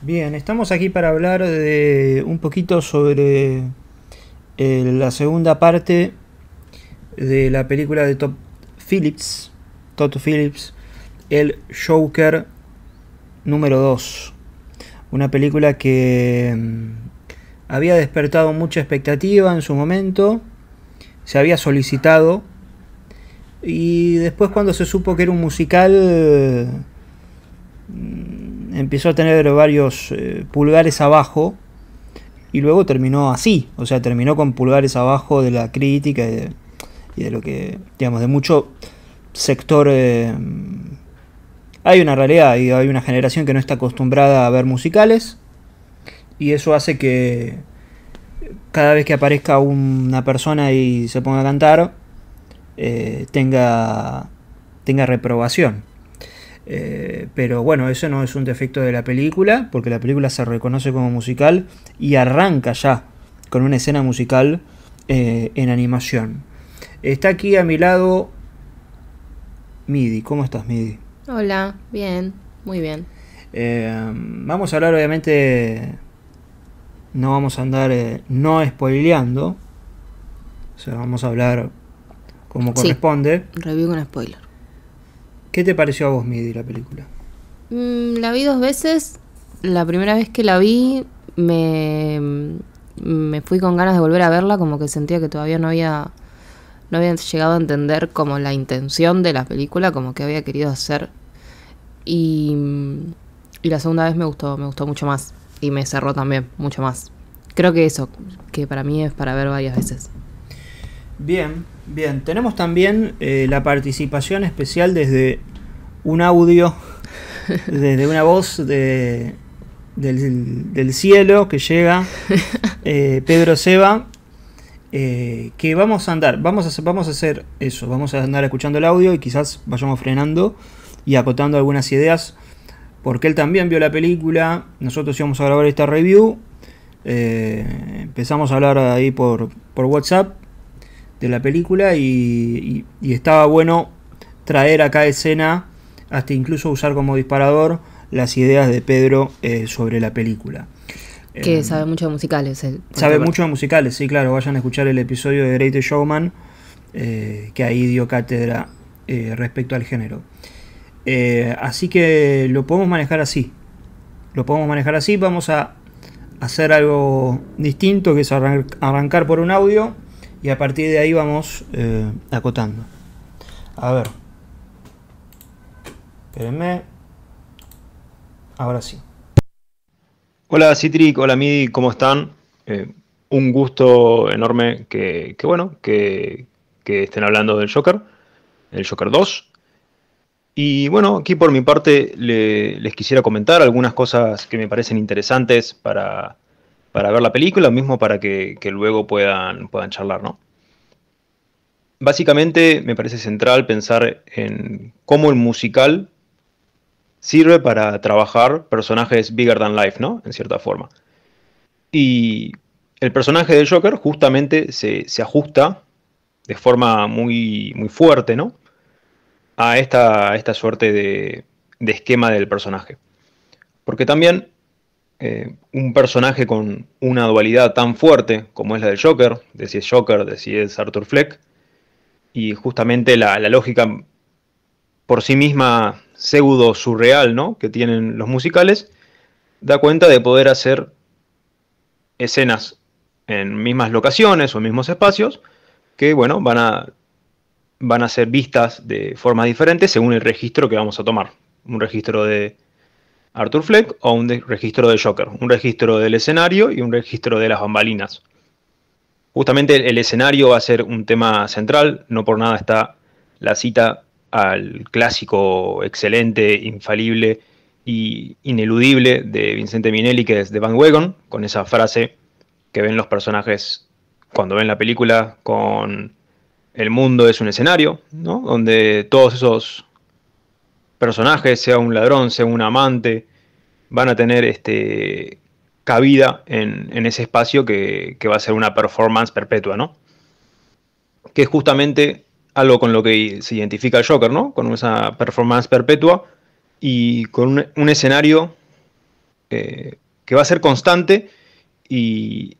Bien, estamos aquí para hablar de un poquito sobre eh, la segunda parte de la película de Top Phillips, Todd Phillips, El Joker número 2. Una película que mm, había despertado mucha expectativa en su momento, se había solicitado y después cuando se supo que era un musical mm, empezó a tener varios eh, pulgares abajo y luego terminó así, o sea, terminó con pulgares abajo de la crítica y de, lo que, digamos, de mucho sector... Eh, hay una realidad y hay una generación que no está acostumbrada a ver musicales y eso hace que cada vez que aparezca una persona y se ponga a cantar, eh, tenga, tenga reprobación. Eh, pero bueno, eso no es un defecto de la película, porque la película se reconoce como musical y arranca ya con una escena musical eh, en animación. Está aquí a mi lado Midi. ¿Cómo estás, Midi? Hola, bien, muy bien. Eh, vamos a hablar, obviamente, no vamos a andar no spoileando. O sea, vamos a hablar como corresponde. Review con spoiler. ¿Qué te pareció a vos, Midi, la película? Mm, la vi dos veces. La primera vez que la vi me, me fui con ganas de volver a verla, como que sentía que todavía no había, no había llegado a entender como la intención de la película, como que había querido hacer. Y, y la segunda vez me gustó, me gustó mucho más. Y me cerró también, mucho más. Creo que eso, que para mí es para ver varias veces. Bien, Bien, tenemos también eh, la participación especial desde un audio, desde una voz del, cielo que llega, eh, Pedro Seba, eh, que vamos a andar, vamos a, hacer, vamos a hacer eso, vamos a andar escuchando el audio y quizás vayamos frenando y acotando algunas ideas, porque él también vio la película, nosotros íbamos a grabar esta review, empezamos a hablar ahí por, por WhatsApp de la película y, estaba bueno traer a cada escena, hasta incluso usar como disparador las ideas de Pedro eh, sobre la película. Que eh, sabe mucho de musicales. Él, sabe mucho de musicales, sí, claro. Vayan a escuchar el episodio de Great Showman, eh, que ahí dio cátedra respecto al género. así que lo podemos manejar así. Lo podemos manejar así. Vamos a hacer algo distinto, que es arrancar por un audio y a partir de ahí vamos eh, acotando. A ver. Espérenme. Ahora sí. Hola Citric, hola Midi, ¿cómo están? Eh, un gusto enorme que, bueno, que, estén hablando del Joker, el Joker 2. Y bueno, aquí por mi parte les quisiera comentar algunas cosas que me parecen interesantes para, para ver la película, o mismo para que, luego puedan, puedan charlar, ¿no? Básicamente me parece central pensar en cómo el musical sirve para trabajar personajes bigger than life, ¿no? En cierta forma. Y el personaje de Joker justamente se, ajusta de forma muy, muy fuerte, ¿no? A esta, a esta suerte de, de esquema del personaje. Porque también eh, un personaje con una dualidad tan fuerte como es la del Joker, de si es Joker, de si es Arthur Fleck, y justamente la, lógica por sí misma pseudo surreal ¿no? que tienen los musicales, da cuenta de poder hacer escenas en mismas locaciones o en mismos espacios que bueno, van a, van a ser vistas de formas diferentes según el registro que vamos a tomar. Un registro de Arthur Fleck o un registro de Joker, un registro del escenario y un registro de las bambalinas. Justamente el escenario va a ser un tema central, no por nada está la cita al clásico excelente, infalible y ineludible de Vincente Minelli, que es de Van Wagon, con esa frase que ven los personajes cuando ven la película con el mundo es un escenario, ¿no? donde todos esos personaje, sea un ladrón, sea un amante, van a tener este, cabida en, ese espacio que, va a ser una performance perpetua, ¿no? Que es justamente algo con lo que se identifica el Joker, ¿no? Con esa performance perpetua y con un, escenario eh, que va a ser constante y,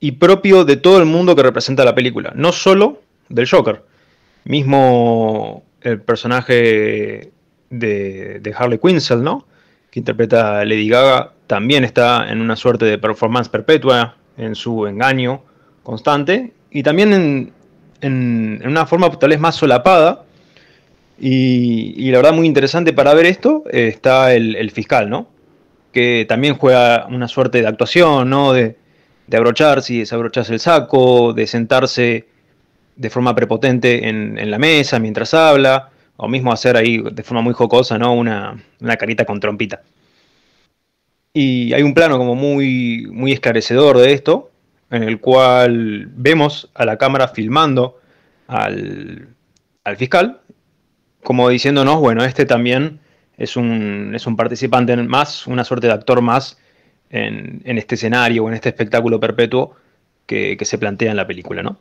y propio de todo el mundo que representa la película, no solo del Joker. Mismo el personaje de, de Harley Quinzel, ¿no? Que interpreta a Lady Gaga, también está en una suerte de performance perpetua en su engaño constante y también en, una forma tal vez más solapada. Y, y, la verdad, muy interesante para ver esto eh, está el, el, fiscal, ¿no? Que también juega una suerte de actuación, ¿no? De, de abrocharse y desabrocharse el saco, de sentarse de forma prepotente en, la mesa mientras habla, o mismo hacer ahí de forma muy jocosa, ¿no? Una, una carita con trompita. Y hay un plano como muy, muy esclarecedor de esto, en el cual vemos a la cámara filmando al, al fiscal, como diciéndonos, bueno, este también es un, es un participante más, una suerte de actor más en, en este escenario o en este espectáculo perpetuo que, que se plantea en la película, ¿no?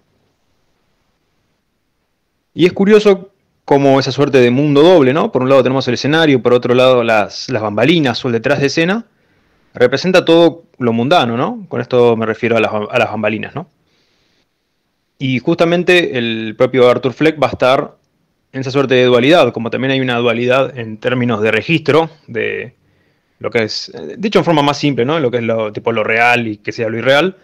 Y es curioso como esa suerte de mundo doble, ¿no? Por un lado tenemos el escenario, por otro lado las, bambalinas o el detrás de escena, representa todo lo mundano, ¿no? Con esto me refiero a las, bambalinas, ¿no? Y justamente el propio Arthur Fleck va a estar en esa suerte de dualidad, como también hay una dualidad en términos de registro, de lo que es, eh, dicho en forma más simple, ¿no? Lo que es lo, tipo lo real y que sea lo irreal,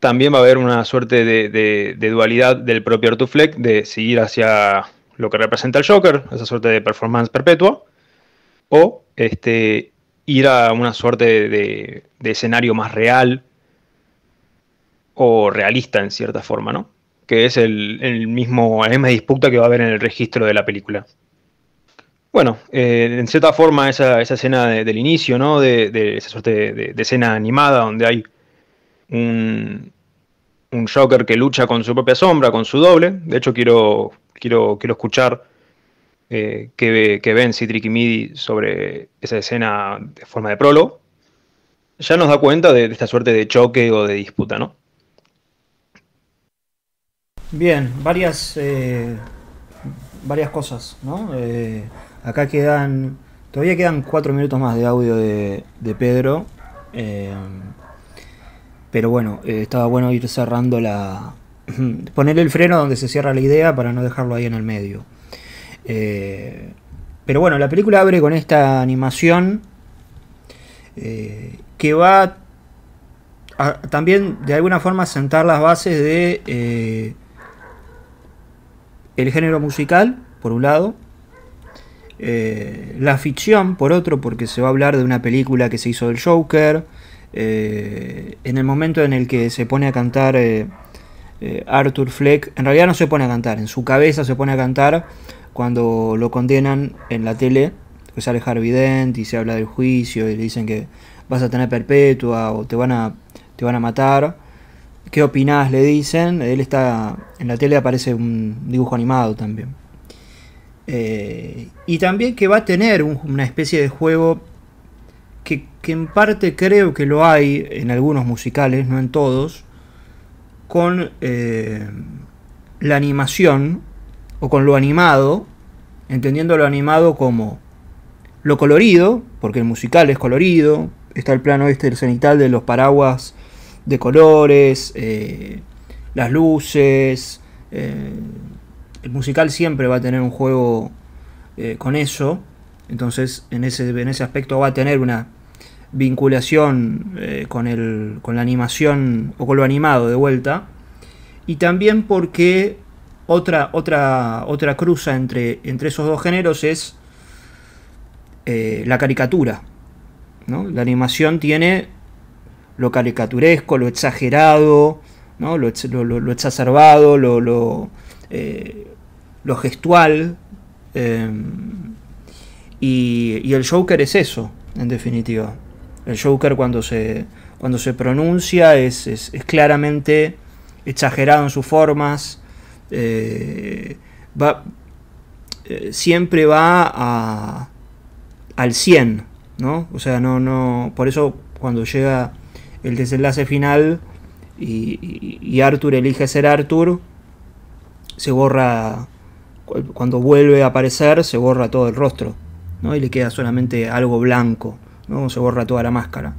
también va a haber una suerte de, dualidad del propio Artufleck de seguir hacia lo que representa el Joker, esa suerte de performance perpetua, o este, ir a una suerte de, escenario más real o realista en cierta forma, ¿no? Que es el, mismo, la misma disputa que va a haber en el registro de la película. Bueno, eh, en cierta forma esa, esa escena del inicio, ¿no? De, esa suerte de, escena animada donde hay un, Joker que lucha con su propia sombra, con su doble. De hecho, quiero, quiero, escuchar eh, que, ven Citric y Midi sobre esa escena de forma de prólogo. Ya nos da cuenta de, esta suerte de choque o de disputa, ¿no? Bien, varias, eh, varias cosas, ¿no? Eh, acá quedan, todavía quedan cuatro minutos más de audio de, de Pedro. Pero bueno, eh, estaba bueno ir cerrando la... poner el freno donde se cierra la idea para no dejarlo ahí en el medio. Eh, pero bueno, la película abre con esta animación eh, que va también de alguna forma a sentar las bases de el género musical, por un lado, la ficción, por otro, porque se va a hablar de una película que se hizo del Joker, eh, en el momento en el que se pone a cantar eh, eh, Arthur Fleck, en realidad no se pone a cantar, en su cabeza se pone a cantar cuando lo condenan en la tele, que sale Harvey Dent y se habla del juicio y le dicen que vas a tener perpetua o te van a, te van a matar. ¿Qué opinás? Le dicen. Él está. En la tele aparece un dibujo animado también. y también que va a tener una especie de juego en parte creo que lo hay en algunos musicales, no en todos, con eh, la animación o con lo animado, entendiendo lo animado como lo colorido, porque el musical es colorido, está el plano este del cenital de los paraguas de colores, eh, las luces, eh, el musical siempre va a tener un juego con eso, entonces en ese, en ese aspecto va a tener una vinculación eh, con, el, con la animación o con lo animado de vuelta. Y también porque otra, otra, otra cruza entre, entre esos dos géneros es eh, la caricatura. La animación tiene lo caricaturesco, lo exagerado, lo, exacerbado, lo, lo, eh, gestual. Y, y el Joker es eso, en definitiva. El Joker cuando se, cuando se pronuncia es, es, claramente exagerado en sus formas. Eh, eh, siempre va al 100, ¿no? O sea, no, no, por eso cuando llega el desenlace final y, y Arthur elige ser Arthur, se borra, cuando vuelve a aparecer, se borra todo el rostro, ¿no? Y le queda solamente algo blanco. ¿no? Se borra toda la máscara.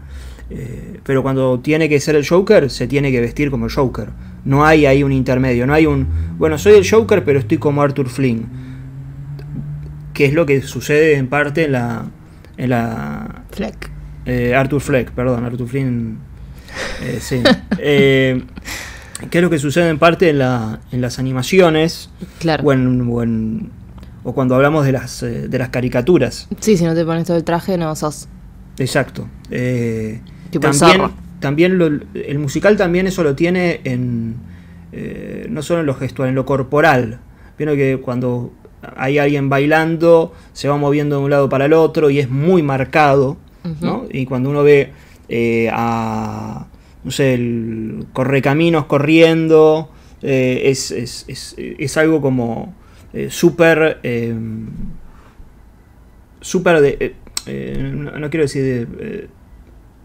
Eh, pero cuando tiene que ser el Joker, se tiene que vestir como el Joker. No hay ahí un intermedio, no hay un, bueno, soy el Joker, pero estoy como Arthur Flynn. qué es lo que sucede en parte en la... la Fleck. Eh, Arthur Fleck, perdón, Arthur Flynn. Eh, sí. qué es lo que sucede en parte en, la, en las animaciones. Claro. O, cuando hablamos de las, de las caricaturas. Sí, si no te pones todo el traje, no sos Exacto. Eh, también, el musical también eso lo tiene en eh, no solo en lo gestual, en lo corporal. Vieron que cuando hay alguien bailando, se va moviendo de un lado para el otro y es muy marcado, ¿no? Y cuando uno ve eh, a, no sé, el correcaminos corriendo, es, es, algo como eh, súper, de eh, no, quiero decir de eh,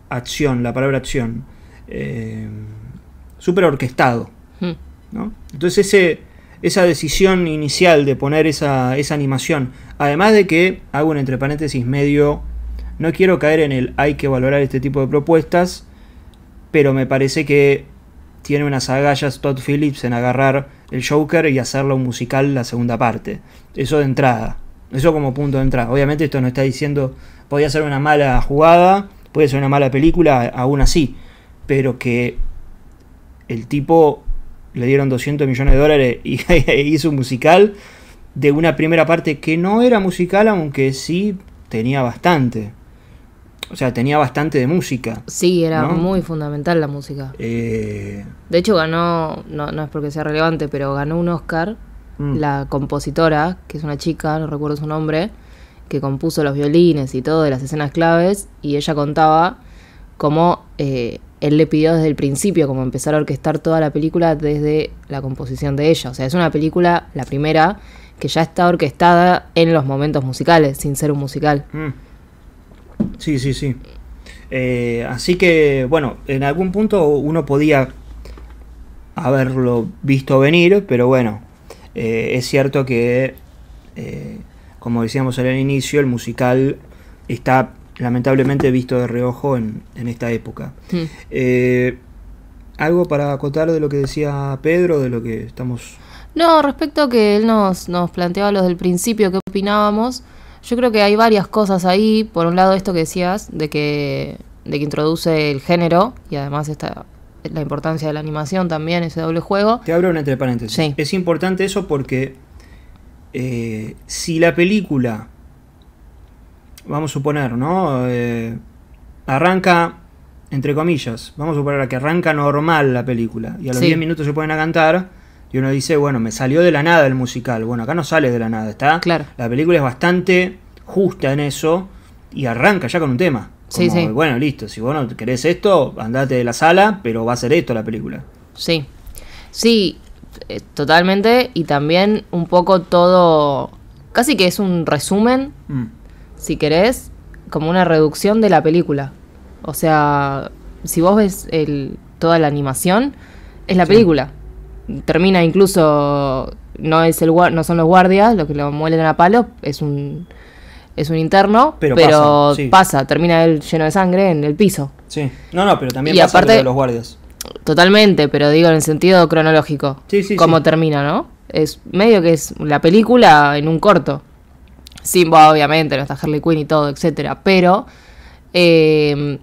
acción, la palabra acción, super eh, súper orquestado. Hmm. ¿no? Entonces esa decisión inicial de poner esa, esa animación, además de que, hago un entre paréntesis medio, no quiero caer en el hay que valorar este tipo de propuestas, pero me parece que tiene unas agallas Todd Phillips en agarrar el Joker y hacerlo musical la segunda parte. Eso de entrada. Eso como punto de entrada. Obviamente esto no está diciendo, podía ser una mala jugada, puede ser una mala película, aún así, pero que el tipo le dieron 200 millones de dólares y hizo un musical de una primera parte que no era musical, aunque sí tenía bastante. O sea, tenía bastante de música. Sí, era muy fundamental la música. Eh, de hecho, ganó, no, no es porque sea relevante, pero ganó un Oscar Mm. la compositora, que es una chica, no recuerdo su nombre, que compuso los violines y todo de las escenas claves, y ella contaba cómo eh, él le pidió desde el principio, como empezar a orquestar toda la película desde la composición de ella. O sea, es una película, la primera, que ya está orquestada en los momentos musicales, sin ser un musical. Mm. Sí, sí, sí. Eh, así que, bueno, en algún punto uno podía haberlo visto venir, pero bueno, eh, es cierto que, eh, como decíamos al inicio, el musical está lamentablemente visto de reojo en, esta época. Mm. Eh, ¿Algo para acotar de lo que decía Pedro, de lo que estamos... No, respecto a que él nos, planteaba los del principio, qué opinábamos, yo creo que hay varias cosas ahí. Por un lado, esto que decías, de que, de que introduce el género y además está la importancia de la animación también, ese doble juego. Te abro un entre paréntesis. Es importante eso porque eh, si la película, vamos a suponer, ¿no? Eh, arranca, entre comillas, vamos a suponer que arranca normal la película y a los 10 minutos se ponen a cantar. Y uno dice, bueno, me salió de la nada el musical. Bueno, acá no sale de la nada, ¿está? Claro. La película es bastante justa en eso y arranca ya con un tema. Bueno, listo, si vos no querés esto, andate de la sala, pero va a ser esto la película. Sí, sí, eh, totalmente. Y también un poco todo, casi que es un resumen, mm. si querés, como una reducción de la película. O sea, si vos ves el, toda la animación, es la película. Termina incluso, no, es el, no son los guardias los que lo muelen a palo, es un es un interno, pero, pasa, termina él lleno de sangre en el piso. Sí, no, no, pero también y pasa aparte, los guardias. Totalmente, pero digo en el sentido cronológico. Sí, sí, Cómo termina, ¿no? Es medio que es la película en un corto. Simba, obviamente, no está Harley Quinn y todo, etcétera, pero eh,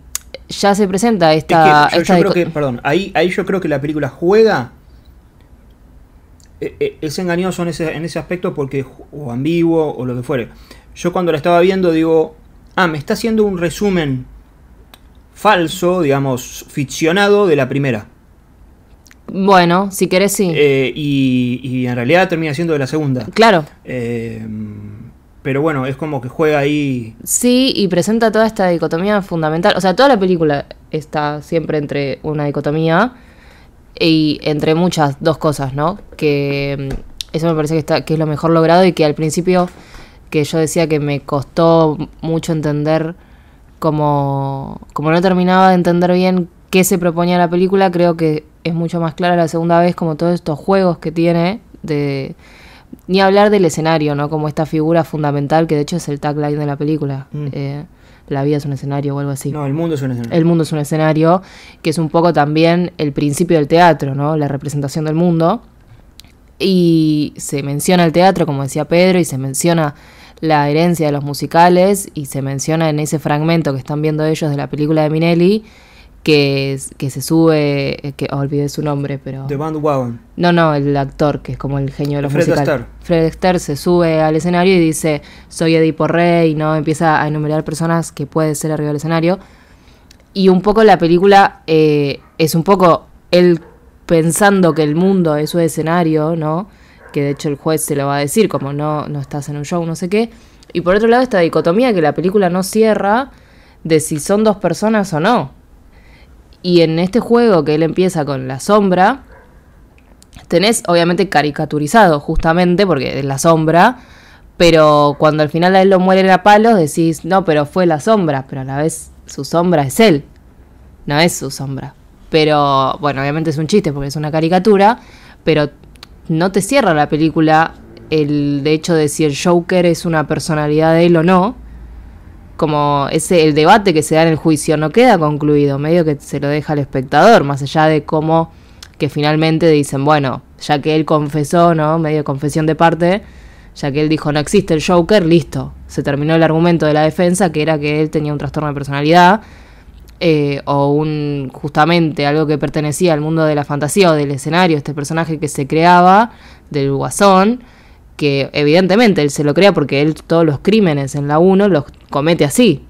ya se presenta esta. perdón, ahí, ahí yo creo que la película juega eh, eh, es engañoso en ese, en ese aspecto porque, o ambiguo, o lo que fuere, yo cuando la estaba viendo digo, ah, me está haciendo un resumen falso, digamos, ficcionado de la primera. Bueno, si querés, sí. Eh, y, y, en realidad termina siendo de la segunda. Claro. Eh, pero bueno, es como que juega ahí. Sí, y presenta toda esta dicotomía fundamental. O sea, toda la película está siempre entre una dicotomía y entre muchas dos cosas, ¿no? Que mm, eso me parece que, está, que es lo mejor logrado y que al principio que yo decía que me costó mucho entender como, como no terminaba de entender bien qué se proponía la película, creo que es mucho más clara la segunda vez como todos estos juegos que tiene de ni hablar del escenario, ¿no? Como esta figura fundamental que de hecho es el tagline de la película. Mm. Eh, la vida es un escenario o algo así. No, el mundo es un escenario. El mundo es un escenario, que es un poco también el principio del teatro, ¿no? La representación del mundo. Y se menciona el teatro, como decía Pedro, y se menciona la herencia de los musicales y se menciona en ese fragmento que están viendo ellos de la película de Minelli que, que se sube, que olvidé su nombre, pero... The Bandwagon. No, no, el actor, que es como el genio de los Fred Fred Astaire se sube al escenario y dice, soy Edipo Rey, ¿no? Empieza a enumerar personas que puede ser arriba del escenario. Y un poco la película eh, es un poco él pensando que el mundo es su escenario, ¿no? que de hecho el juez se lo va a decir, como no, no estás en un show, no sé qué. Y por otro lado, esta dicotomía que la película no cierra de si son dos personas o no. Y en este juego que él empieza con la sombra, tenés obviamente caricaturizado, justamente porque es la sombra, pero cuando al final a él lo mueren a palos, decís, no, pero fue la sombra, pero a la vez su sombra es él, no es su sombra. Pero bueno, obviamente es un chiste porque es una caricatura, pero no te cierra la película el de hecho de si el Joker es una personalidad de él o no. Como ese el debate que se da en el juicio no queda concluido, medio que se lo deja al espectador, más allá de cómo que finalmente dicen, bueno, ya que él confesó, ¿no? Medio confesión de parte, ya que él dijo no existe el Joker, listo. Se terminó el argumento de la defensa, que era que él tenía un trastorno de personalidad eh, o un justamente algo que pertenecía al mundo de la fantasía o del escenario, este personaje que se creaba del guasón, que evidentemente él se lo crea porque él todos los crímenes en la 1 los comete así,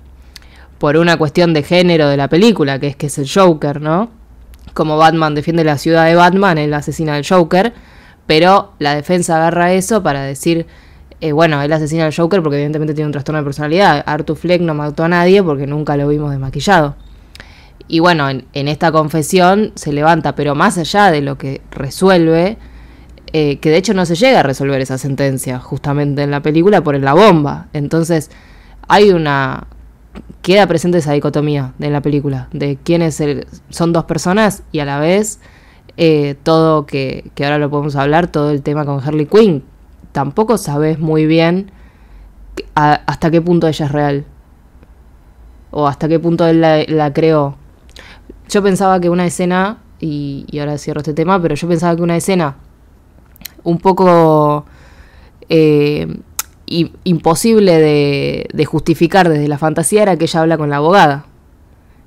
por una cuestión de género de la película, que es que es el Joker, ¿no? Como Batman defiende la ciudad de Batman, él asesina al Joker, pero la defensa agarra eso para decir... Eh, bueno, él asesina al Joker porque evidentemente tiene un trastorno de personalidad. Arthur Fleck no mató a nadie porque nunca lo vimos desmaquillado. Y bueno, en, esta confesión se levanta, pero más allá de lo que resuelve, eh, que de hecho no se llega a resolver esa sentencia, justamente en la película, por la bomba. Entonces, hay una. Queda presente esa dicotomía de la película, de quiénes son dos personas y a la vez eh, todo que, que ahora lo podemos hablar, todo el tema con Harley Quinn. Tampoco sabes muy bien hasta qué punto ella es real o hasta qué punto él la creó yo pensaba que una escena, y, ahora cierro este tema, pero yo pensaba que una escena un poco eh, imposible de, justificar desde la fantasía era que ella habla con la abogada.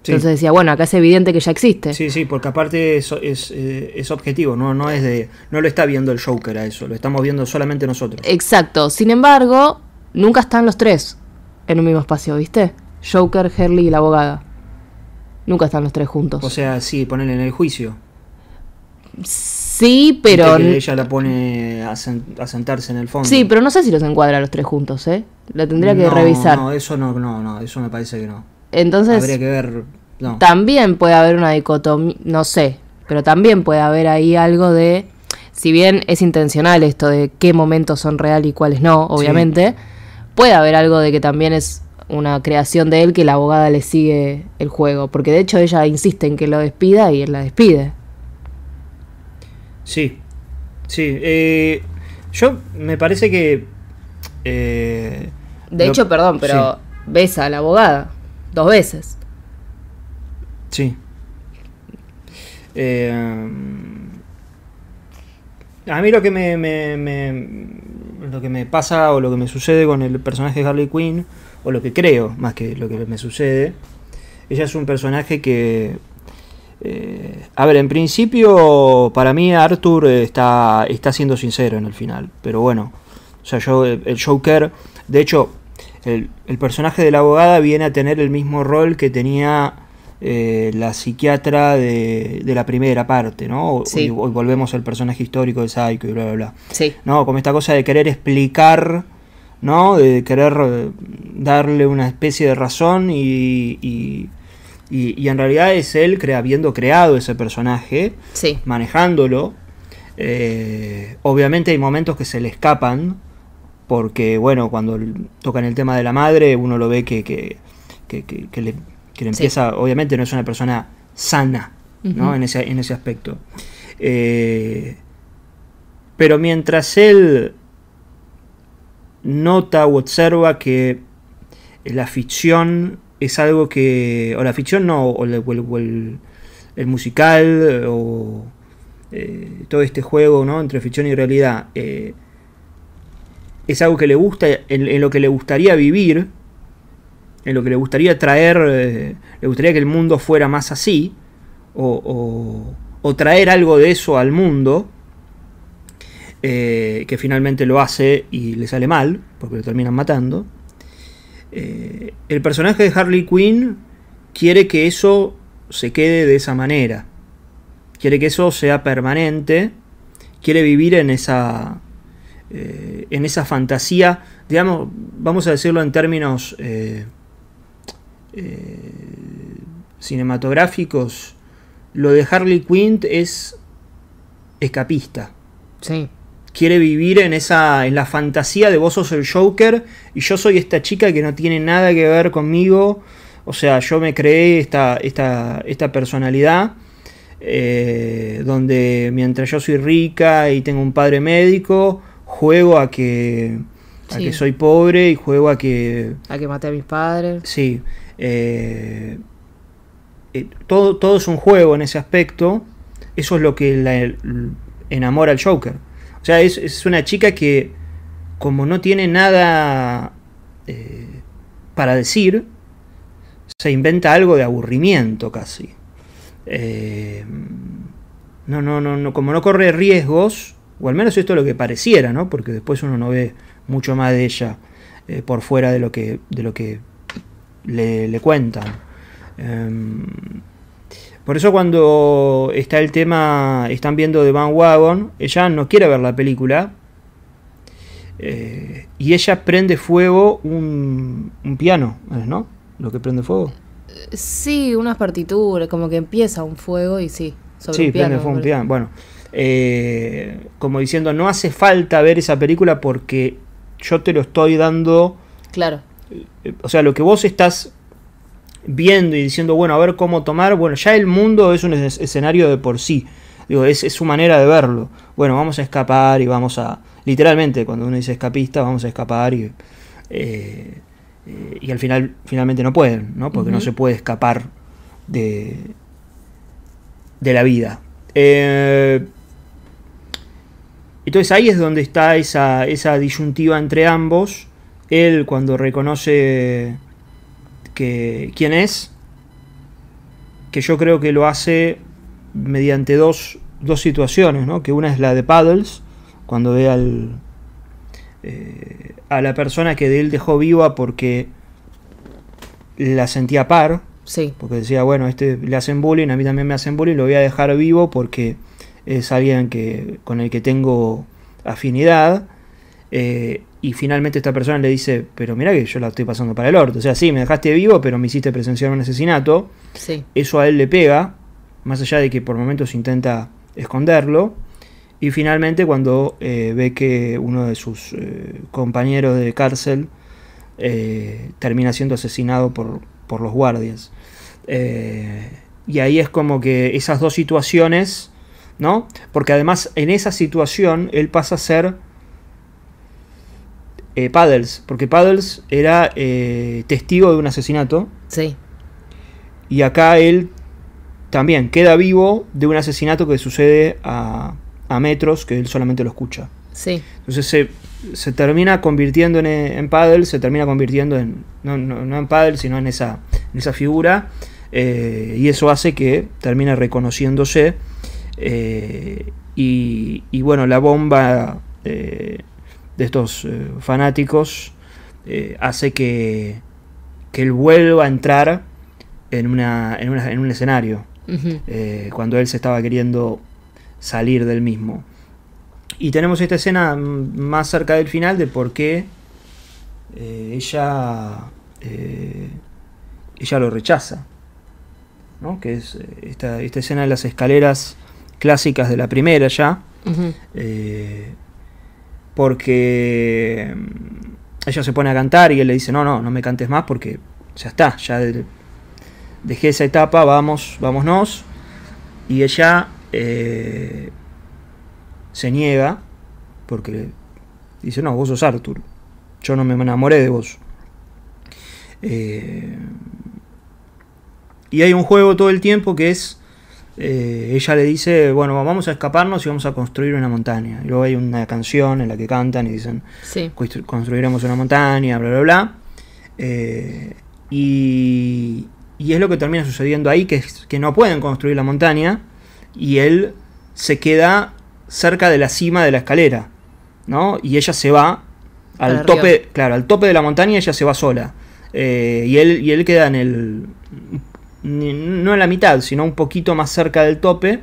Entonces decía, bueno, acá es evidente que ya existe. Sí, sí, porque aparte eh, es, objetivo, ¿no? No, es de, no lo está viendo el Joker a eso, lo estamos viendo solamente nosotros. Exacto, sin embargo, nunca están los tres en un mismo espacio, ¿viste? Joker, Herley y la abogada. Nunca están los tres juntos. O sea, sí, ponerle en el juicio. Sí, pero. ella la pone a, sentarse en el fondo. Sí, pero no sé si los encuadra los tres juntos, ¿eh? La tendría que revisar. No, eso no, no, no, eso me parece que no. Entonces. Habría que ver. También puede haber una dicotomía, no sé, pero también puede haber ahí algo de. Si bien es intencional esto de qué momentos son real y cuáles no, obviamente, puede haber algo de que también es una creación de él que la abogada le sigue el juego, porque de hecho ella insiste en que lo despida y él la despide. Sí, sí. Eh, yo me parece que... Eh, de hecho, perdón, pero besa a la abogada dos veces. Sí. Eh, a mí lo que me, me, lo que me pasa o lo que me sucede con el personaje de Harley Quinn o lo que creo, más que lo que me sucede. Ella es un personaje que... Eh, a ver, en principio para mí Arthur está, está siendo sincero en el final, pero bueno, o sea, yo, el Joker, de hecho, el, personaje de la abogada viene a tener el mismo rol que tenía eh, la psiquiatra de, de, la primera parte, ¿no? volvemos al personaje histórico de Psycho y bla, bla, bla. Sí. No, como esta cosa de querer explicar ¿no? De querer eh, darle una especie de razón y, en realidad es él habiendo creado ese personaje, manejándolo. Eh, obviamente hay momentos que se le escapan, porque bueno, cuando tocan el tema de la madre, uno lo ve que, le, empieza, obviamente no es una persona sana, En ese, aspecto. Eh, pero mientras él nota u observa que la ficción es algo que, o la ficción no, o, el, musical, o eh, todo este juego ¿no? entre ficción y realidad, eh, es algo que le gusta, en, lo que le gustaría vivir, en lo que le gustaría traer, eh, le gustaría que el mundo fuera más así, o traer algo de eso al mundo, eh, que finalmente lo hace y le sale mal, porque lo terminan matando. Eh, el personaje de Harley Quinn quiere que eso se quede de esa manera, quiere que eso sea permanente, quiere vivir en esa, eh, en esa fantasía, digamos, vamos a decirlo en términos cinematográficos, lo de Harley Quinn es escapista. Sí quiere vivir en esa en la fantasía de vos sos el Joker y yo soy esta chica que no tiene nada que ver conmigo. O sea, yo me creé esta, esta personalidad eh, donde mientras yo soy rica y tengo un padre médico, juego a que, soy pobre y juego a que... A que maté a mis padres. Sí. Eh, eh, todo, es un juego en ese aspecto. Eso es lo que enamora al Joker. O sea, es, una chica que como no tiene nada eh, para decir, se inventa algo de aburrimiento casi. Eh, no, no, no, no, como no corre riesgos, o al menos esto es lo que pareciera, ¿no? Porque después uno no ve mucho más de ella eh, por fuera de lo que, de lo que le, le cuentan. Em, por eso cuando está el tema, están viendo The Wagon, ella no quiere ver la película. Eh, y ella prende fuego un, piano, ¿no? Lo que prende fuego. Eh, sí, unas partituras, como que empieza un fuego y sí, sí, un piano. un piano. Bueno, eh, como diciendo, no hace falta ver esa película porque yo te lo estoy dando. Claro. o sea, lo que vos estás viendo y diciendo, bueno, a ver cómo tomar, bueno, ya el mundo es un escenario de por sí, digo, es, su manera de verlo, bueno, vamos a escapar y vamos a, literalmente, cuando uno dice escapista, vamos a escapar y... Eh, y al final finalmente no pueden, ¿no? Porque no se puede escapar de, de la vida. Eh, entonces ahí es donde está esa, esa disyuntiva entre ambos. Él cuando reconoce quién es, que yo creo que lo hace mediante dos, situaciones, ¿no? que una es la de Paddles, cuando ve al, eh, a la persona que de él dejó viva porque la sentía par, sí. porque decía, bueno, este le hacen bullying, a mí también me hacen bullying, lo voy a dejar vivo porque es alguien que, con el que tengo afinidad. Eh, y finalmente esta persona le dice, pero mira que yo la estoy pasando para el orto. O sea, sí, me dejaste vivo, pero me hiciste presenciar un asesinato. Eso a él le pega, más allá de que por momentos intenta esconderlo. Y finalmente cuando eh, ve que uno de sus eh, compañeros de cárcel eh, termina siendo asesinado por, por los guardias. y ahí es como que esas dos situaciones, ¿no? Porque además en esa situación él pasa a ser eh, Paddles, porque Paddles era eh, testigo de un asesinato. Sí. Y acá él también queda vivo de un asesinato que sucede a, metros, que él solamente lo escucha. Sí. Entonces se, termina convirtiendo en, Paddles, se termina convirtiendo en, no, en Paddles, sino en esa, esa figura. Eh, y eso hace que termine reconociéndose. Y, y, bueno, la bomba de estos eh, fanáticos eh, hace que, él vuelva a entrar en, una, en, un escenario, eh, cuando él se estaba queriendo salir del mismo. Y tenemos esta escena más cerca del final de por qué ella, lo rechaza. ¿no? Que es esta, escena de las escaleras clásicas de la primera ya porque mm, ella se pone a cantar y él le dice, no, no, no me cantes más porque ya está, ya dejé esa etapa, vamos, vámonos. Y ella eh, se niega porque dice, no, vos sos Arthur, yo no me enamoré de vos. Eh, y hay un juego todo el tiempo que es eh, ella le dice, bueno, vamos a escaparnos y vamos a construir una montaña. luego hay una canción en la que cantan y dicen, sí. construiremos una montaña, bla, bla, bla. Eh, y, es lo que termina sucediendo ahí, que, que no pueden construir la montaña y él se queda cerca de la cima de la escalera, ¿no? Y ella se va al tope, claro, al tope de la montaña ella se va sola. Eh, y, él, y él queda en el no en la mitad, sino un poquito más cerca del tope.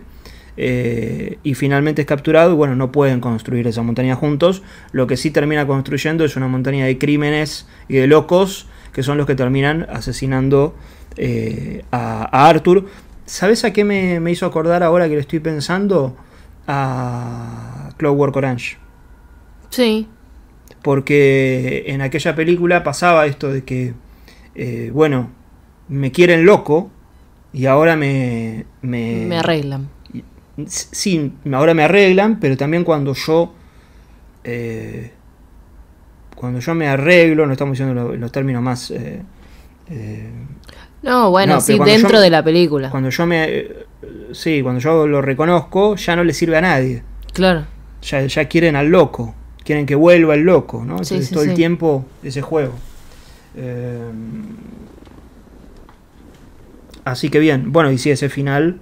Eh, y finalmente es capturado y bueno, no pueden construir esa montaña juntos. Lo que sí termina construyendo es una montaña de crímenes y de locos que son los que terminan asesinando eh, a, Arthur. ¿Sabes a qué me, me, hizo acordar ahora que lo estoy pensando? A Clockwork Orange. Sí. Porque en aquella película pasaba esto de que, eh, bueno, me quieren loco y ahora me... Me, arreglan. Sí, ahora me arreglan, pero también cuando yo... Eh, cuando yo me arreglo, no estamos diciendo los, términos más... Eh, eh, no, bueno, sí, dentro de la película. Cuando yo me... Sí, cuando yo lo reconozco, ya no le sirve a nadie. Claro. Ya, ya quieren al loco, quieren que vuelva el loco, ¿no? todo el tiempo ese juego. Eh, Así que bien, bueno, y si ese final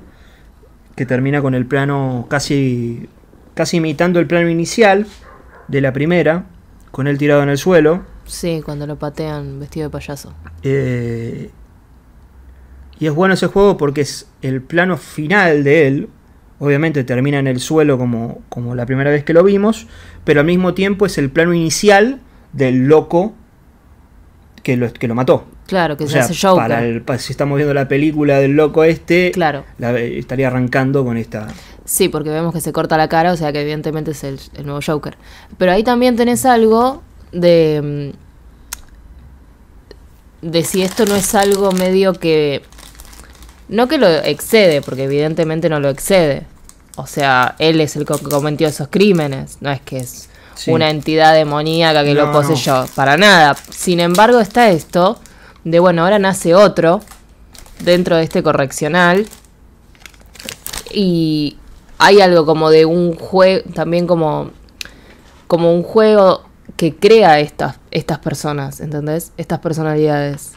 que termina con el plano casi, casi imitando el plano inicial de la primera, con él tirado en el suelo. Sí, cuando lo patean vestido de payaso. Eh, y es bueno ese juego porque es el plano final de él. Obviamente termina en el suelo como, como la primera vez que lo vimos, pero al mismo tiempo es el plano inicial del loco que lo, que lo mató. Claro, que o sea, Joker. Para si estamos viendo la película del loco este, claro. La, estaría arrancando con esta. Sí, porque vemos que se corta la cara, o sea que evidentemente es el, nuevo Joker. Pero ahí también tenés algo de. Mm, de si esto no es algo medio que. No que lo excede, porque evidentemente no lo excede. O sea, él es el que cometió esos crímenes, no es que es una entidad demoníaca que lo poseyó, para nada. Sin embargo, está esto de, bueno, ahora nace otro dentro de este correccional. Y hay algo como de un juego, también como, como un juego que crea estas, estas personas, ¿entendés? Estas personalidades.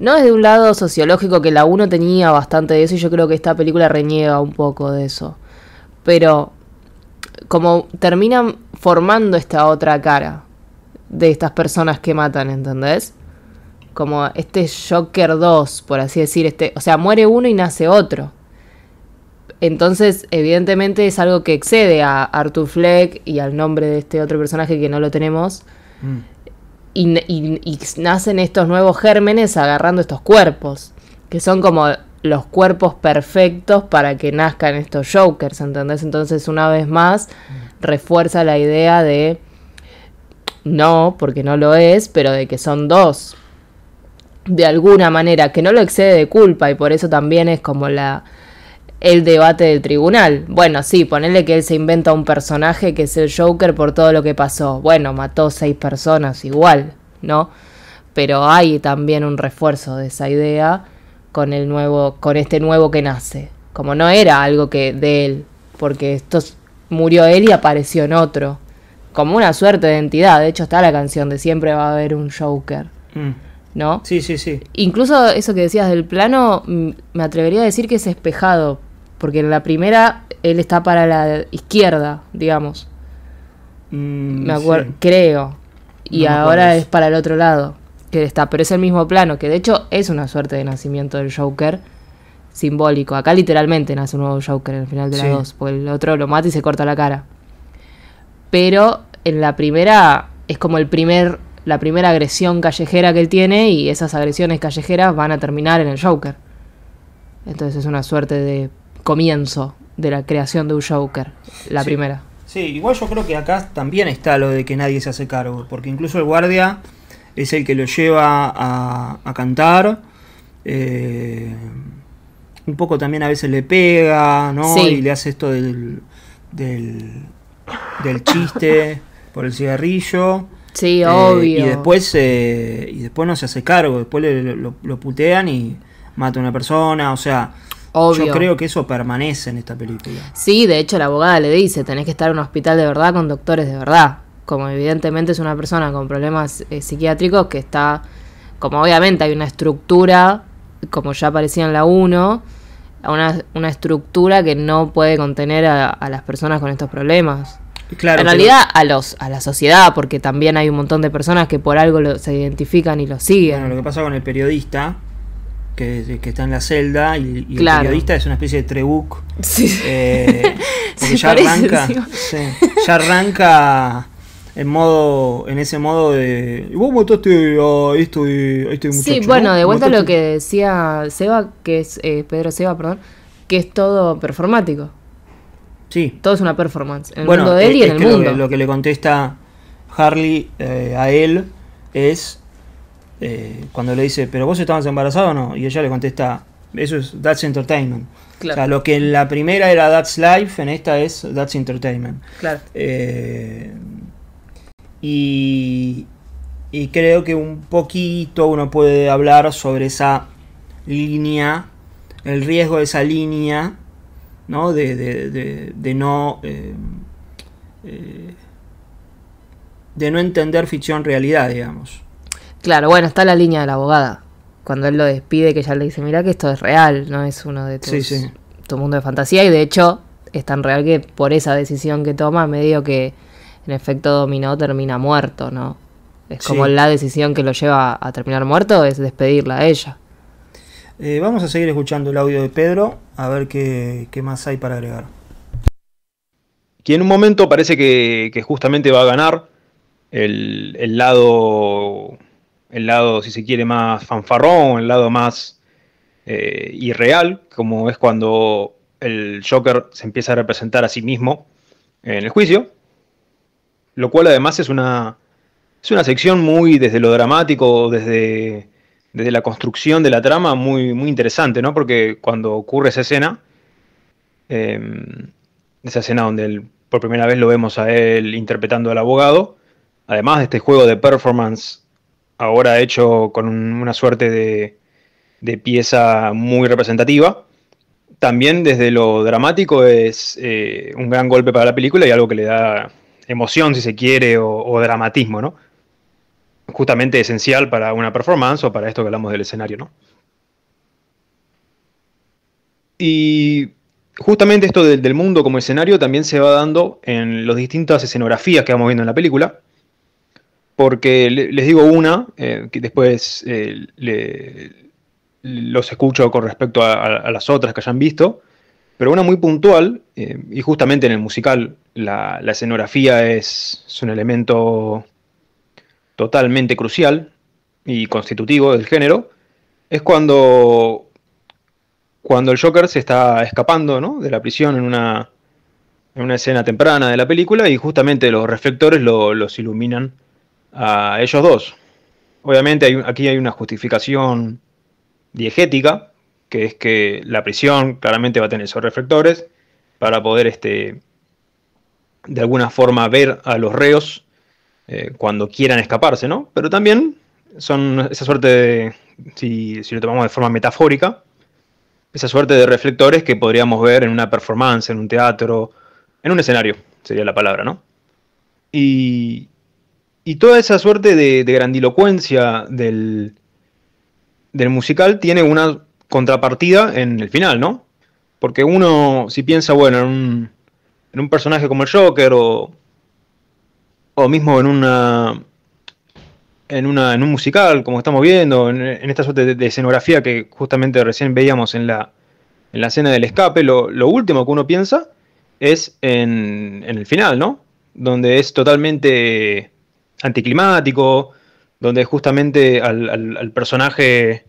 No es de un lado sociológico que la uno tenía bastante de eso y yo creo que esta película reniega un poco de eso. Pero como terminan formando esta otra cara de estas personas que matan, ¿entendés? como este Joker 2, por así decir, este, o sea, muere uno y nace otro. Entonces, evidentemente es algo que excede a Arthur Fleck y al nombre de este otro personaje que no lo tenemos. Mm. Y, y, nacen estos nuevos gérmenes agarrando estos cuerpos, que son como los cuerpos perfectos para que nazcan estos Jokers, ¿entendés? Entonces, una vez más, mm. refuerza la idea de, no, porque no lo es, pero de que son dos, de alguna manera, que no lo excede de culpa y por eso también es como la el debate del tribunal. Bueno, sí, ponerle que él se inventa un personaje que es el Joker por todo lo que pasó. Bueno, mató seis personas igual, ¿no? Pero hay también un refuerzo de esa idea con el nuevo con este nuevo que nace, como no era algo que de él, porque esto murió él y apareció en otro, como una suerte de entidad, de hecho está la canción de siempre va a haber un Joker. Mm. ¿no? Sí, sí, sí. Incluso eso que decías del plano, me atrevería a decir que es espejado, porque en la primera él está para la izquierda, digamos. Mm, me acuerdo, creo. Y ahora es para el otro lado, que está, pero es el mismo plano, que de hecho es una suerte de nacimiento del Joker simbólico. Acá literalmente nace un nuevo Joker en el final de las dos, porque el otro lo mata y se corta la cara. Pero en la primera es como el primer la primera agresión callejera que él tiene y esas agresiones callejeras van a terminar en el Joker. Entonces es una suerte de comienzo de la creación de un Joker, la primera. Sí, igual yo creo que acá también está lo de que nadie se hace cargo, porque incluso el guardia es el que lo lleva a, cantar. Eh, un poco también a veces le pega, ¿no? Y le hace esto del, del, del chiste por el cigarrillo. Sí, eh, obvio. Y después, eh, y después no se hace cargo, después lo, putean y mata a una persona, o sea... Yo creo que eso permanece en esta película. Sí, de hecho la abogada le dice, tenés que estar en un hospital de verdad con doctores de verdad. Como evidentemente es una persona con problemas eh, psiquiátricos que está, como obviamente hay una estructura, como ya aparecía en la 1, una, una estructura que no puede contener a las personas con estos problemas en realidad a los a la sociedad, porque también hay un montón de personas que por algo se identifican y lo siguen. lo que pasa con el periodista, que, está en la celda, y, el periodista es una especie de trebuc. Sí. Eh, ya arranca. ya arranca en modo en ese modo de vos esto este sí bueno de vuelta a lo que decía Seba que es eh, Pedro Seba perdón que es todo performático todo es una performance. En el mundo de él y en el mundo. Lo que, le contesta Harley eh, a él es eh, cuando le dice, ¿pero vos estabas embarazado o no? Y ella le contesta, eso es That's Entertainment. O sea, lo que en la primera era That's Life, en esta es That's Entertainment. Claro. Eh, y, y creo que un poquito uno puede hablar sobre esa línea, el riesgo de esa línea ¿no? De, de, de, no... Eh, eh, de no entender ficción realidad, digamos. Claro, bueno, está la línea de la abogada. Cuando él lo despide, que ya le dice, mira que esto es real, no es uno de tu mundo de fantasía. Y de hecho, es tan real que por esa decisión que toma, medio que en efecto dominó termina muerto, ¿no? Es como la decisión que lo lleva a terminar muerto, es despedirla a ella. Eh, vamos a seguir escuchando el audio de Pedro, a ver qué, más hay para agregar. Que en un momento parece que, justamente va a ganar el, lado, el lado, si se quiere, más fanfarrón, el lado más eh, irreal, como es cuando el Joker se empieza a representar a sí mismo en el juicio, lo cual además es una, es una sección muy desde lo dramático, desde desde la construcción de la trama muy, muy interesante, ¿no? Porque cuando ocurre esa escena, em, esa escena donde por primera vez lo vemos a él interpretando al abogado, además de este juego de performance, ahora hecho con una suerte de, pieza muy representativa, también desde lo dramático es eh, un gran golpe para la película y algo que le da emoción, si se quiere, o dramatismo, ¿no? justamente esencial para una performance o para esto que hablamos del escenario, ¿no? Y justamente esto del, mundo como escenario también se va dando en las distintas escenografías que vamos viendo en la película, porque les digo una, eh, que después eh, los escucho con respecto a, las otras que hayan visto, pero una muy puntual, eh, y justamente en el musical la, escenografía es un elemento totalmente crucial y constitutivo del género, es cuando, cuando el Joker se está escapando de la prisión en una, en una escena temprana de la película y justamente los reflectores los iluminan a ellos dos. Obviamente aquí hay una justificación diegética, que es que la prisión claramente va a tener esos reflectores para poder este, de alguna forma ver a los reos eh, cuando quieran escaparse, ¿no? Pero también son esa suerte de, si, si lo tomamos de forma metafórica, esa suerte de reflectores que podríamos ver en una performance, en un teatro, en un escenario, sería la palabra, ¿no? Y, y toda esa suerte de, de grandilocuencia del, del, musical tiene una contrapartida en el final, ¿no? Porque uno, si piensa, bueno, en un, en un personaje como el Joker o, o mismo en una en, una, un musical, como estamos viendo, en, esta suerte de, escenografía que justamente recién veíamos en la, escena del escape, lo, último que uno piensa es en, el final, ¿no? Donde es totalmente anticlimático, donde justamente al, al personaje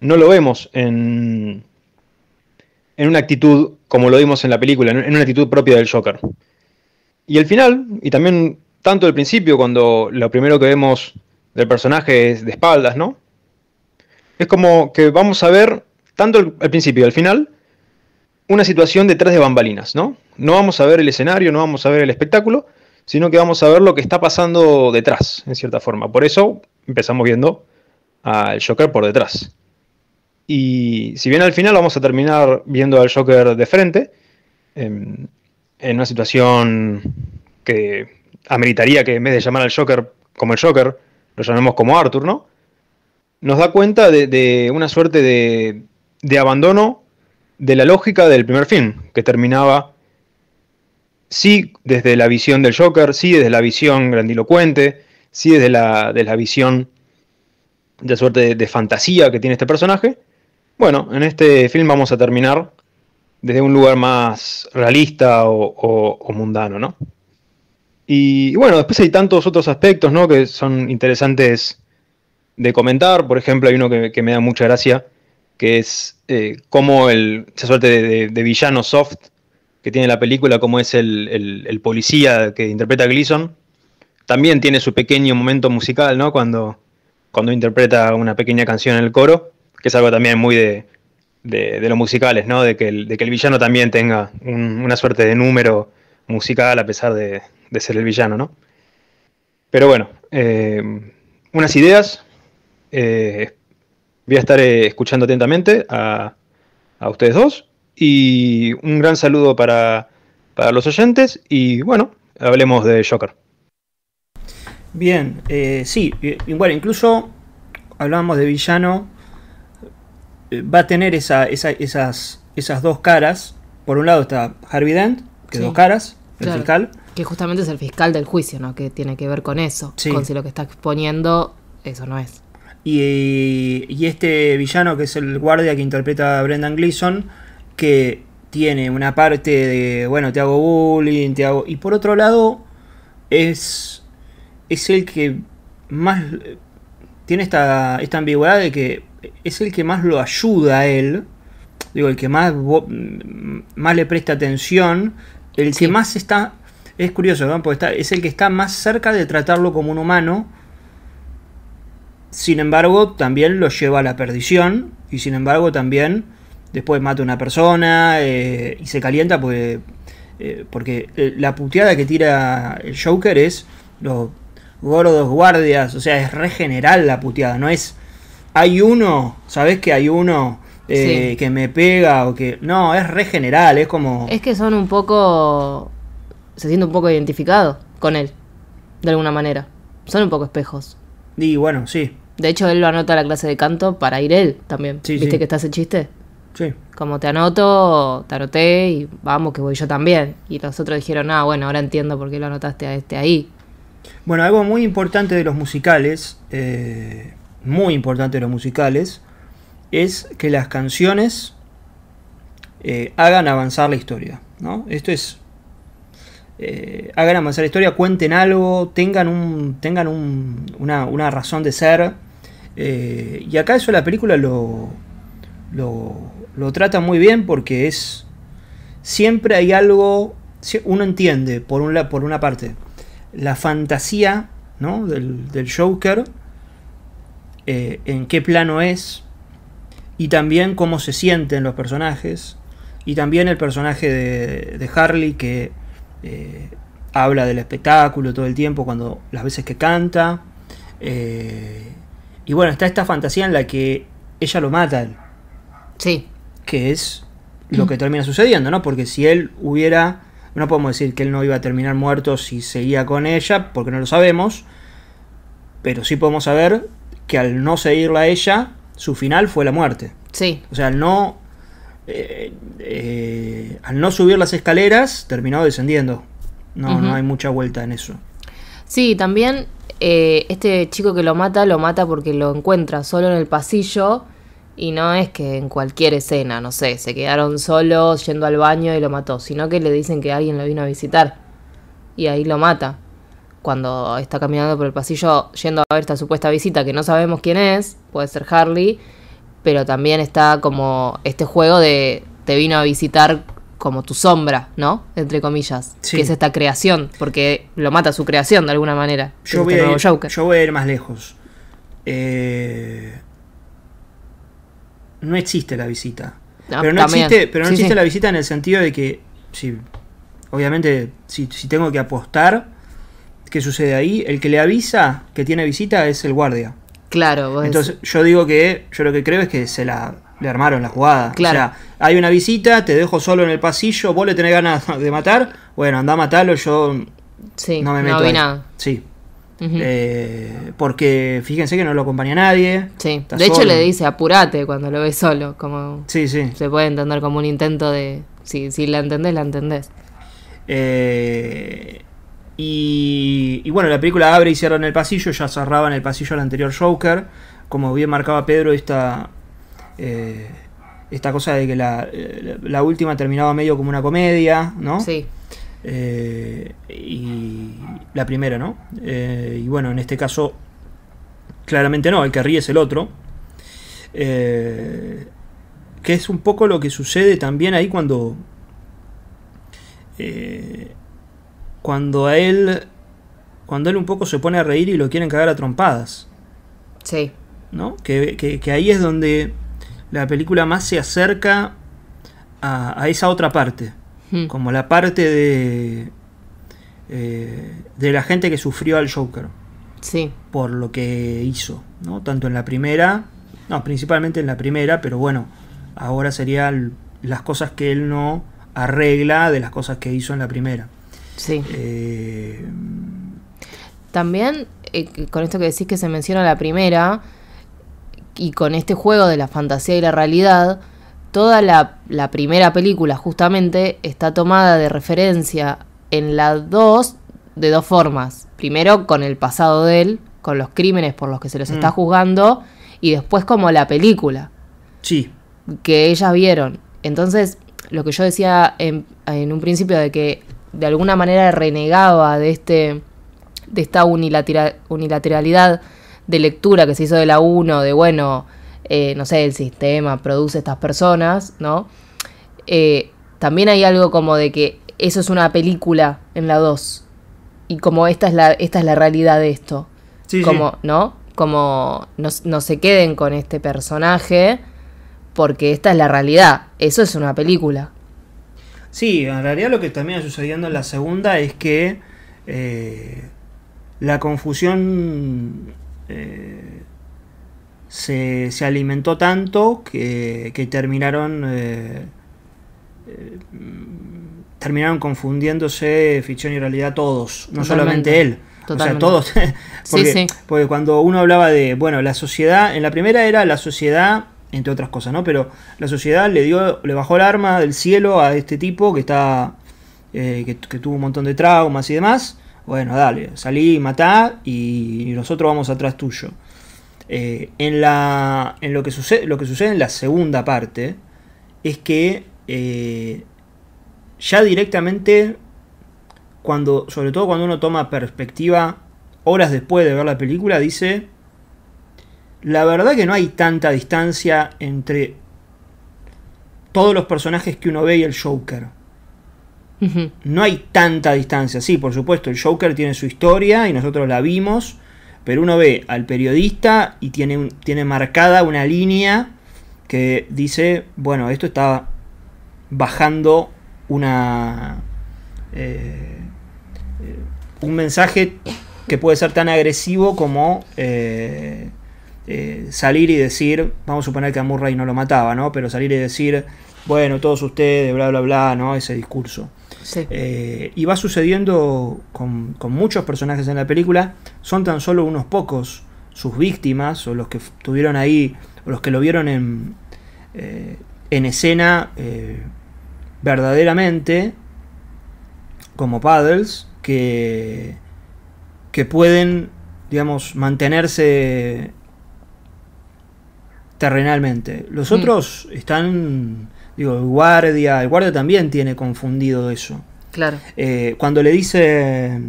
no lo vemos en, en una actitud como lo vimos en la película, en una actitud propia del Joker. Y el final, y también tanto al principio, cuando lo primero que vemos del personaje es de espaldas, ¿no? Es como que vamos a ver, tanto al principio y al final, una situación detrás de bambalinas, ¿no? No vamos a ver el escenario, no vamos a ver el espectáculo, sino que vamos a ver lo que está pasando detrás, en cierta forma. Por eso empezamos viendo al Joker por detrás. Y si bien al final vamos a terminar viendo al Joker de frente, en, em, en una situación que ameritaría que en vez de llamar al Joker como el Joker, lo llamemos como Arthur, ¿no? Nos da cuenta de, una suerte de, abandono de la lógica del primer film, que terminaba sí desde la visión del Joker, sí desde la visión grandilocuente, sí desde la, de la visión de suerte de, fantasía que tiene este personaje. Bueno, en este film vamos a terminar desde un lugar más realista o mundano, ¿no? Y, bueno, después hay tantos otros aspectos ¿no? que son interesantes de comentar. Por ejemplo, hay uno que, me da mucha gracia, que es eh, cómo el, esa suerte de, villano soft que tiene la película, como es el, policía que interpreta a Gleason, también tiene su pequeño momento musical, ¿no? Cuando, cuando interpreta una pequeña canción en el coro, que es algo también muy de, de, los musicales, ¿no? De que, el, de que el villano también tenga una suerte de número musical a pesar de, ser el villano, ¿no? Pero bueno, eh, unas ideas. Eh, voy a estar eh, escuchando atentamente a, ustedes dos. Y un gran saludo para, los oyentes. Y bueno, hablemos de Joker. Bien, sí, igual, incluso hablábamos de villano, va a tener esas, esas dos caras. Por un lado está Harvey Dent, dos caras, el fiscal. Que justamente es el fiscal del juicio, ¿no? Que tiene que ver con eso. Con si lo que está exponiendo, eso no es. Y, y, este villano, que es el guardia que interpreta a Brendan Gleeson, que tiene una parte de, bueno, te hago bullying, te hago... Y por otro lado, es, es el que más... Tiene esta, esta ambigüedad de que es el que más lo ayuda a él, digo, el que más, más le presta atención, el que más está. Es curioso, Porque está, es el que está más cerca de tratarlo como un humano. Sin embargo, también lo lleva a la perdición. Y sin embargo, también después mata a una persona eh, y se calienta porque, eh, porque eh, la puteada que tira el Joker es los gordos guardias. O sea, es re la puteada. No es. Hay uno, ¿sabes que hay uno eh, que me pega o que... No, es re general, es como... Es que son un poco... Se siente un poco identificado con él, de alguna manera. Son un poco espejos. Y bueno, sí. De hecho, él lo anota a la clase de canto para ir él también. ¿Viste que estás en chiste? Sí. Como te anoto, te anoté y vamos, que voy yo también. Y los otros dijeron, ah, bueno, ahora entiendo por qué lo anotaste a este ahí. Bueno, algo muy importante de los musicales, eh, muy importante de los musicales, es que las canciones eh, hagan avanzar la historia. ¿no? Esto es. Eh, hagan avanzar la historia, cuenten algo, tengan, un, tengan una, razón de ser. Eh, y acá eso la película lo, lo, trata muy bien porque es. Siempre hay algo. Uno entiende, por, un, por una parte, la fantasía ¿no? del, del Joker, en qué plano es, y también cómo se sienten los personajes, y también el personaje de, de Harley que eh, habla del espectáculo todo el tiempo, cuando las veces que canta. Eh, y bueno, está esta fantasía en la que ella lo mata. Sí. Que es lo que termina sucediendo, ¿no? Porque si él hubiera. No podemos decir que él no iba a terminar muerto si seguía con ella, porque no lo sabemos. Pero sí podemos saber que al no seguirla a ella, su final fue la muerte. Sí. O sea, al no, eh, eh, al no subir las escaleras, terminó descendiendo. No, no hay mucha vuelta en eso. Sí, también eh, este chico que lo mata, lo mata porque lo encuentra solo en el pasillo. Y no es que en cualquier escena, no sé, se quedaron solos yendo al baño y lo mató, sino que le dicen que alguien lo vino a visitar. Y ahí lo mata cuando está caminando por el pasillo yendo a ver esta supuesta visita que no sabemos quién es, puede ser Harley, pero también está como este juego de te vino a visitar como tu sombra, ¿no? Entre comillas, que es esta creación, porque lo mata su creación de alguna manera. Yo, voy, a ir, más lejos. Eh, no existe la visita. pero no, existe, la visita en el sentido de que, si, obviamente, si, si tengo que apostar, ¿qué sucede ahí? El que le avisa que tiene visita es el guardia. Claro, vos Entonces yo digo que, yo lo que creo es que se la le armaron la jugada. Claro. O sea, hay una visita, te dejo solo en el pasillo, vos le tenés ganas de matar, bueno, anda a matarlo, yo no me meto. No vi nada. Sí. Eh, porque fíjense que no lo acompaña nadie. Sí. De hecho le dice apurate cuando lo ves solo, como sí, sí. se puede entender como un intento de si, si la entendés, la entendés. Eh, y, bueno, la película abre y cierra en el pasillo, ya cerraba en el pasillo el anterior Joker, como bien marcaba Pedro, esta, eh, esta cosa de que la, la, última terminaba medio como una comedia, ¿no? Sí. Eh, y la primera, ¿no? Eh, y bueno, en este caso, claramente no, el que ríe es el otro. que es un poco lo que sucede también ahí cuando cuando a él cuando él un poco se pone a reír y lo quieren cagar a trompadas. Sí. ¿No? Que, ahí es donde la película más se acerca a, esa otra parte. Hmm. Como la parte de. Eh, de la gente que sufrió al Joker. Sí. Por lo que hizo. ¿no? Tanto en la primera. No, principalmente en la primera, pero bueno. Ahora serían las cosas que él no arregla de las cosas que hizo en la primera. Sí. Eh, también, eh, con esto que decís que se menciona la primera, y con este juego de la fantasía y la realidad, toda la, primera película justamente está tomada de referencia en la 2 de dos formas. Primero con el pasado de él, con los crímenes por los que se los está mm. juzgando, y después como la película. Sí. Que ellas vieron. Entonces, lo que yo decía en, en un principio de que de alguna manera renegaba de, este, de esta unilateralidad de lectura que se hizo de la 1, de bueno, eh, no sé, el sistema produce estas personas, ¿no? Eh, también hay algo como de que eso es una película en la 2. Y como esta es la, esta es la realidad de esto. como, ¿no? Como no, no, se queden con este personaje porque esta es la realidad. Eso es una película. Sí, en realidad lo que termina sucediendo en la segunda es que eh, la confusión eh, se, alimentó tanto que, terminaron, eh, terminaron confundiéndose ficción y realidad todos, no solamente él. O sea, todos. porque, porque cuando uno hablaba de, bueno, la sociedad, en la primera era la sociedad entre otras cosas, ¿no? Pero la sociedad le dio, le bajó el arma del cielo a este tipo que está, eh, que, tuvo un montón de traumas y demás. Bueno, dale, salí, matá y nosotros vamos atrás tuyo. Eh, en la, en lo que sucede, lo que sucede en la segunda parte es que eh, ya directamente, cuando, sobre todo cuando uno toma perspectiva horas después de ver la película, dice la verdad que no hay tanta distancia entre todos los personajes que uno ve y el Joker. No hay tanta distancia. Sí, por supuesto, el Joker tiene su historia y nosotros la vimos, pero uno ve al periodista y tiene, tiene marcada una línea que dice, bueno, esto está bajando una... Eh, eh, un mensaje que puede ser tan agresivo como... Eh, eh, salir y decir, vamos a suponer que a Murray no lo mataba, ¿no? Pero salir y decir, bueno, todos ustedes, bla, bla, bla, ¿no? Ese discurso. Eh, y va sucediendo con, muchos personajes en la película, son tan solo unos pocos sus víctimas, o los que estuvieron ahí, o los que lo vieron en, eh, en escena verdaderamente, como Paddles, que, que pueden, digamos, mantenerse terrenalmente. Los otros están, digo, el guardia, el guardia también tiene confundido eso. Claro. Eh, cuando le dice,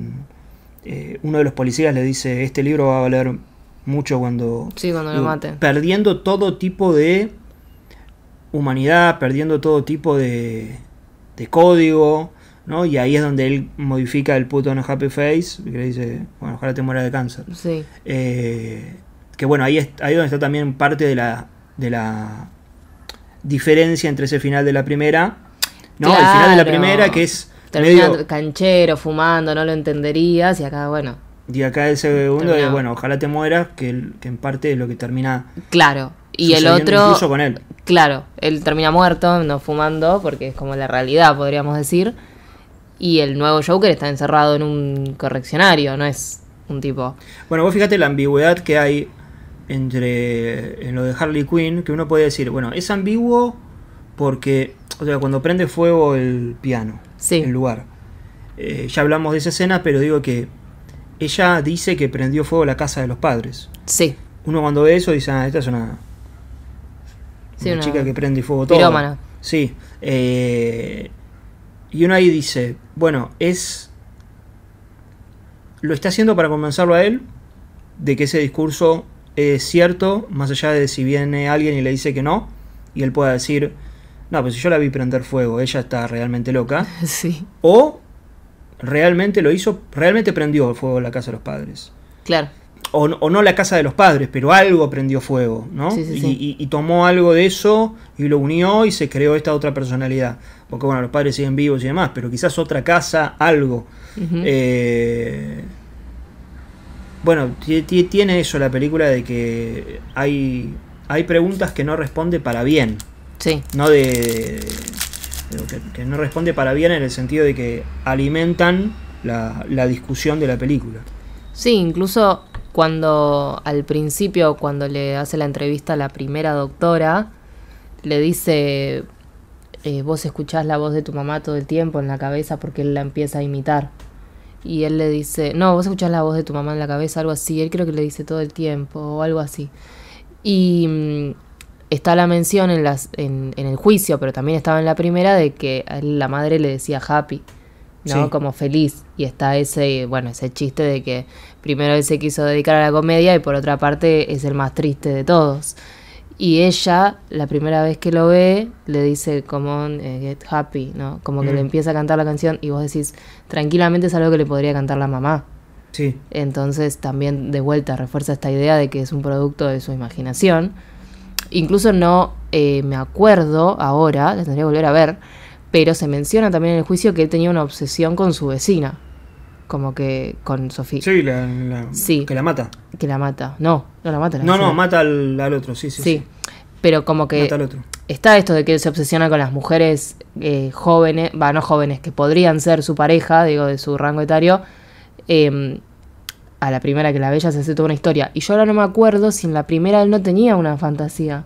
eh, uno de los policías le dice, este libro va a valer mucho cuando... Sí, cuando lo mate. Perdiendo todo tipo de humanidad, perdiendo todo tipo de, de código, ¿no? Y ahí es donde él modifica el puto no happy face, que le dice, bueno, ojalá te muera de cáncer. Sí. Eh, que bueno, ahí, es, ahí donde está también parte de la, de la diferencia entre ese final de la primera. No, el final de la primera que es... Terminando canchero, fumando, no lo entenderías y acá, bueno. Y acá el segundo bueno, ojalá te mueras, que, en parte es lo que termina... Claro. Y el otro... Incluso con él. Claro, él termina muerto, no fumando, porque es como la realidad, podríamos decir. Y el nuevo Joker está encerrado en un correccionario, no es un tipo. Bueno, vos fíjate la ambigüedad que hay entre en lo de Harley Quinn, que uno puede decir, bueno, es ambiguo porque, o sea, cuando prende fuego el piano, sí. el lugar. Eh, ya hablamos de esa escena, pero digo que ella dice que prendió fuego la casa de los padres. Sí. Uno cuando ve eso dice, ah, esta es una, chica que prende fuego todo. Sí. Eh, y uno ahí dice, bueno, es... Lo está haciendo para convencerlo a él de que ese discurso es cierto, más allá de si viene alguien y le dice que no, y él pueda decir, no, pues si yo la vi prender fuego, ella está realmente loca. Sí. O realmente lo hizo, realmente prendió fuego la casa de los padres. Claro. O, no la casa de los padres, pero algo prendió fuego, ¿no? y, tomó algo de eso y lo unió y se creó esta otra personalidad. Porque bueno, los padres siguen vivos y demás, pero quizás otra casa, algo. Bueno, tiene eso la película de que hay, hay preguntas que no responde para bien. Sí. No de. Que, no responde para bien en el sentido de que alimentan la, discusión de la película. Sí, incluso cuando al principio, cuando le hace la entrevista a la primera doctora, le dice, eh, vos escuchás la voz de tu mamá todo el tiempo en la cabeza porque él la empieza a imitar y él le dice, no, vos escuchás la voz de tu mamá en la cabeza, algo así, él creo que le dice todo el tiempo o algo así. Y mm, está la mención en, las, en, el juicio, pero también estaba en la primera de que la madre le decía happy. ¿no? Como feliz. Y está ese, bueno, ese chiste de que primero él se quiso dedicar a la comedia y por otra parte es el más triste de todos. Y ella, la primera vez que lo ve, le dice, como eh, get happy, ¿no? Como que le mm. empieza a cantar la canción y vos decís, tranquilamente es algo que le podría cantar la mamá. Sí. Entonces también de vuelta refuerza esta idea de que es un producto de su imaginación. Incluso no eh, me acuerdo ahora, la tendría que volver a ver, pero se menciona también en el juicio que él tenía una obsesión con su vecina como que con Sofía. Sí, que la mata. Que la mata. No, no la mata. no, no, mata al, otro, sí, sí. Sí, pero como que está esto de que él se obsesiona con las mujeres eh, jóvenes, va, no jóvenes, que podrían ser su pareja, digo, de su rango etario. Em, a la primera que la bella se hace toda una historia. Y yo ahora no me acuerdo si en la primera él no tenía una fantasía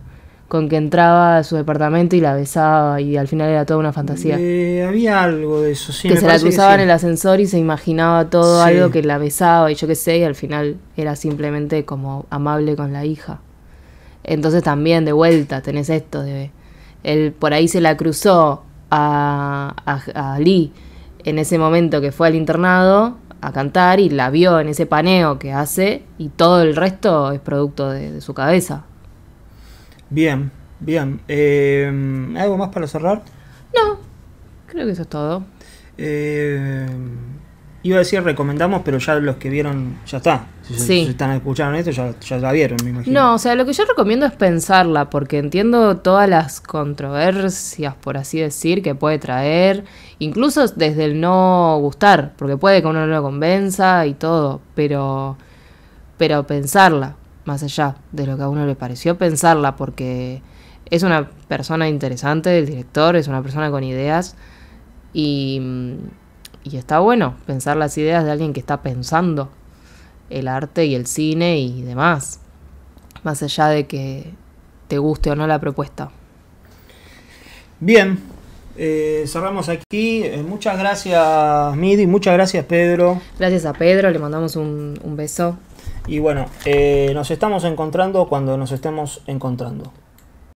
con que entraba a su departamento y la besaba y al final era toda una fantasía. Eh, había algo de eso, sí. Que se la cruzaba en el ascensor y se imaginaba todo algo que la besaba y yo qué sé, y al final era simplemente como amable con la hija. Entonces también de vuelta tenés esto de... Él por ahí se la cruzó a, a, Lee en ese momento que fue al internado a cantar y la vio en ese paneo que hace y todo el resto es producto de su cabeza. Bien, bien. Em, ¿Algo más para cerrar? No, creo que eso es todo. Em, iba a decir recomendamos, pero ya los que vieron, ya está. Si, están escuchando esto, ya, la vieron, me imagino. No, o sea, lo que yo recomiendo es pensarla, porque entiendo todas las controversias, por así decir, que puede traer, incluso desde el no gustar, porque puede que uno no lo convenza y todo, pero, pero pensarla, más allá de lo que a uno le pareció, pensarla, porque es una persona interesante, el director, es una persona con ideas mm, y, está bueno pensar las ideas de alguien que está pensando el arte y el cine y demás, más allá de que te guste o no la propuesta. Bien, eh, cerramos aquí. Eh, muchas gracias, Midi. Muchas gracias, Pedro. Gracias a Pedro. Le mandamos un, un beso. Y bueno, eh, nos estamos encontrando cuando nos estemos encontrando.